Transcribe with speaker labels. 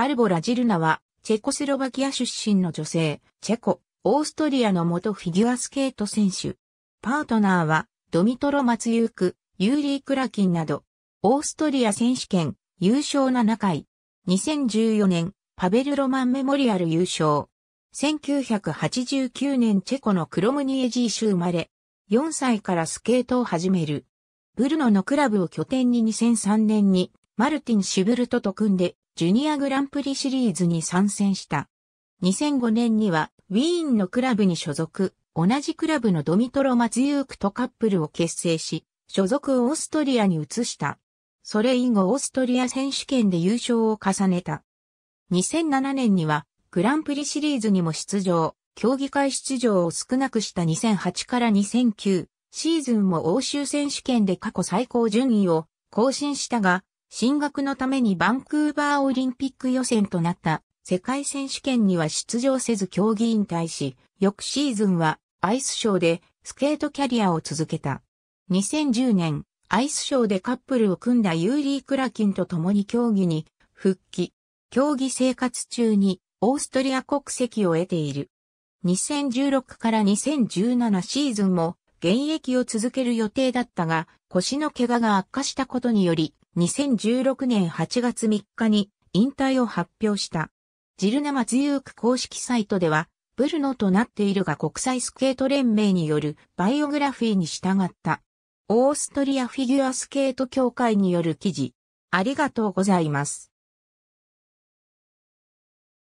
Speaker 1: バルボラ・ジルナは、チェコスロバキア出身の女性、チェコ、
Speaker 2: オーストリアの元フィギュアスケート選手。パートナーは、ドミトロ・マツユーク、ユーリー・クラキンなど、オーストリア選手権、優勝7回。2014年、パベル・ロマン・メモリアル優勝。1989年チェコのクロムニエジー州生まれ、4歳からスケートを始める。ブルノのクラブを拠点に2003年にマルティン・シュブルトと組んでジュニアグランプリシリーズに参戦した。2005年にはウィーンのクラブに所属、同じクラブのドミトロ・マツユークとカップルを結成し、所属をオーストリアに移した。それ以後オーストリア選手権で優勝を重ねた。2007年にはグランプリシリーズにも出場、競技会出場を少なくした2008から2009シーズンも欧州選手権で過去最高順位を更新したが、進学のためにバンクーバーオリンピック予選となった世界選手権には出場せず競技引退し、翌シーズンはアイスショーでスケートキャリアを続けた。2010年、アイスショーでカップルを組んだユーリー・クラキンと共に競技に復帰。競技生活中にオーストリア国籍を得ている。2016から2017シーズンも現役を続ける予定だったが腰の怪我が悪化したことにより2016年8月3日に引退を発表した。ジルナマツユーク公式サイトでは、ブルノとなっているが国際スケート連盟によるバイオグラフィーに従った。オース
Speaker 1: トリアフィギュアスケート協会による記事。ありがとうございます。